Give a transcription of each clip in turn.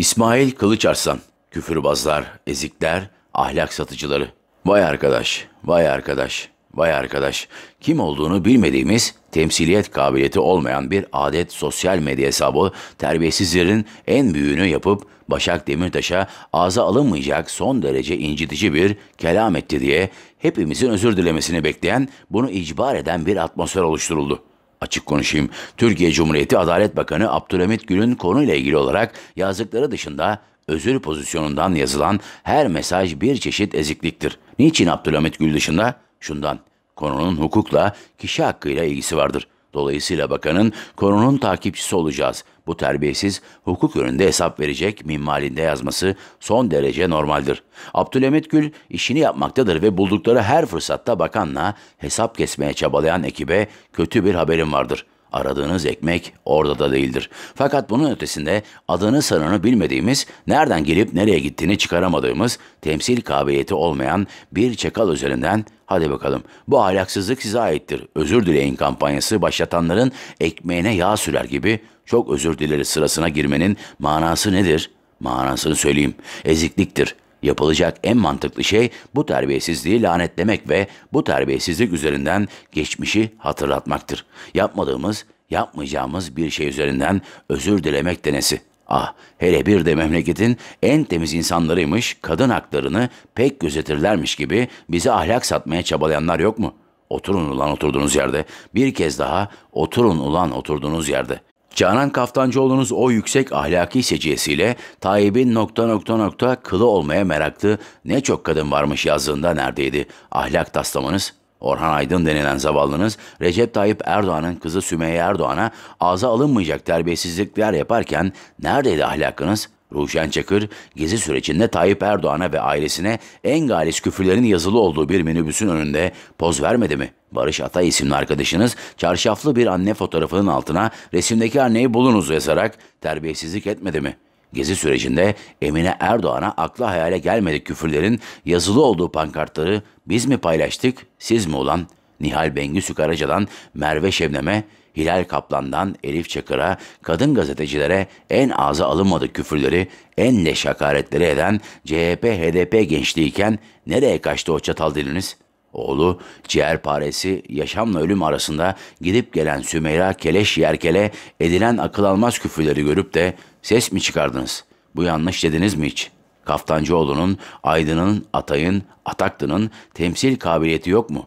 İsmail Kılıç Arslan, küfürbazlar, ezikler, ahlak satıcıları. Vay arkadaş, vay arkadaş, vay arkadaş. Kim olduğunu bilmediğimiz, temsiliyet kabiliyeti olmayan bir adet sosyal medya hesabı, terbiyesizlerin en büyüğünü yapıp Başak Demirtaş'a ağza alınmayacak son derece incitici bir kelam etti diye hepimizin özür dilemesini bekleyen, bunu icbar eden bir atmosfer oluşturuldu. Açık konuşayım. Türkiye Cumhuriyeti Adalet Bakanı Abdülhamit Gül'ün konuyla ilgili olarak yazdıkları dışında özür pozisyonundan yazılan her mesaj bir çeşit ezikliktir. Niçin Abdülhamit Gül dışında? Şundan. Konunun hukukla, kişi hakkıyla ilgisi vardır.'' Dolayısıyla bakanın konunun takipçisi olacağız. Bu terbiyesiz hukuk önünde hesap verecek minvalinde yazması son derece normaldir. Abdülhamit Gül işini yapmaktadır ve buldukları her fırsatta bakanla hesap kesmeye çabalayan ekibe kötü bir haberim vardır. Aradığınız ekmek orada da değildir. Fakat bunun ötesinde adını sanını bilmediğimiz, nereden gelip nereye gittiğini çıkaramadığımız, temsil kabiliyeti olmayan bir çakal üzerinden hadi bakalım bu ahlaksızlık size aittir. Özür dileyin kampanyası başlatanların ekmeğine yağ sürer gibi çok özür dileri sırasına girmenin manası nedir? Manasını söyleyeyim. Ezikliktir Yapılacak en mantıklı şey bu terbiyesizliği lanetlemek ve bu terbiyesizlik üzerinden geçmişi hatırlatmaktır. Yapmadığımız, yapmayacağımız bir şey üzerinden özür dilemek denesi. Ah, hele bir de memleketin en temiz insanlarıymış, kadın haklarını pek gözetirlermiş gibi bize ahlak satmaya çabalayanlar yok mu? Oturun ulan oturduğunuz yerde. Bir kez daha oturun ulan oturduğunuz yerde.'' Canan Kaftancıoğlu'nuz o yüksek ahlaki seciyesiyle Tayyip'in nokta nokta nokta kılı olmaya meraklı ne çok kadın varmış yazdığında neredeydi? Ahlak taslamanız Orhan Aydın denilen zavallınız Recep Tayyip Erdoğan'ın kızı Sümeyye Erdoğan'a ağza alınmayacak terbiyesizlikler yaparken neredeydi ahlakınız? Ruşen Çakır, gezi sürecinde Tayyip Erdoğan'a ve ailesine en galis küfürlerin yazılı olduğu bir minibüsün önünde poz vermedi mi? Barış Atay isimli arkadaşınız çarşaflı bir anne fotoğrafının altına resimdeki anneyi bulunuz yazarak terbiyesizlik etmedi mi? Gezi sürecinde Emine Erdoğan'a akla hayale gelmedik küfürlerin yazılı olduğu pankartları biz mi paylaştık, siz mi olan? Nihal Bengüsü Karaca'dan Merve Şebnem'e Hilal Kaplan'dan Elif Çakır'a kadın gazetecilere en ağza alınmadık küfürleri, en leş hakaretleri eden CHP-HDP gençliğiyken nereye kaçtı o çatal diliniz?'' Oğlu ciğerparesi yaşamla ölüm arasında gidip gelen Sümeyra Keleş Yerkele edilen akıl almaz küfürleri görüp de ses mi çıkardınız? Bu yanlış dediniz mi hiç? Kaftancıoğlu'nun, Aydın'ın, Atay'ın, Ataklı'nın temsil kabiliyeti yok mu?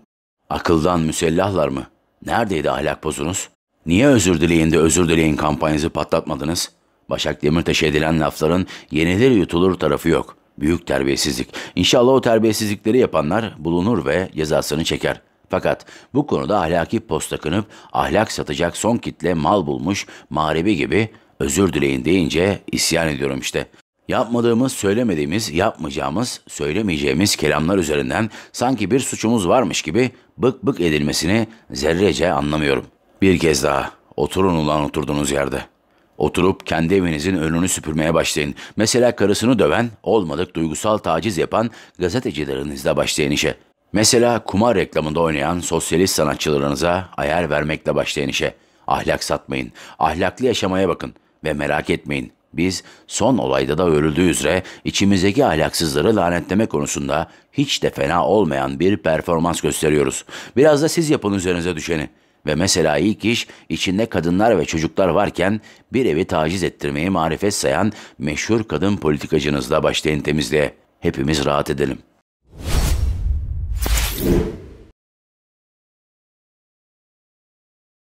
Akıldan müsellahlar mı? Neredeydi ahlak bozunuz? Niye özür dileyin de özür dileyin kampanyanızı patlatmadınız? Başak Demirtaş'a edilen lafların yenilir yutulur tarafı yok. Büyük terbiyesizlik. İnşallah o terbiyesizlikleri yapanlar bulunur ve cezasını çeker. Fakat bu konuda ahlaki post takınıp ahlak satacak son kitle mal bulmuş mağribi gibi özür dileyin deyince isyan ediyorum işte. Yapmadığımız, söylemediğimiz, yapmayacağımız, söylemeyeceğimiz kelamlar üzerinden sanki bir suçumuz varmış gibi bık bık edilmesini zerrece anlamıyorum. Bir kez daha oturun ulan oturduğunuz yerde. Oturup kendi evinizin önünü süpürmeye başlayın. Mesela karısını döven, olmadık duygusal taciz yapan gazetecilerinizle başlayın işe. Mesela kumar reklamında oynayan sosyalist sanatçılarınıza ayar vermekle başlayın işe. Ahlak satmayın, ahlaklı yaşamaya bakın ve merak etmeyin biz son olayda da örüldüğü üzere içimizdeki ahlaksızları lanetleme konusunda hiç de fena olmayan bir performans gösteriyoruz. Biraz da siz yapın üzerinize düşeni. Ve mesela ilk iş içinde kadınlar ve çocuklar varken bir evi taciz ettirmeyi marifet sayan meşhur kadın politikacınızla başlayın temizliğe. Hepimiz rahat edelim.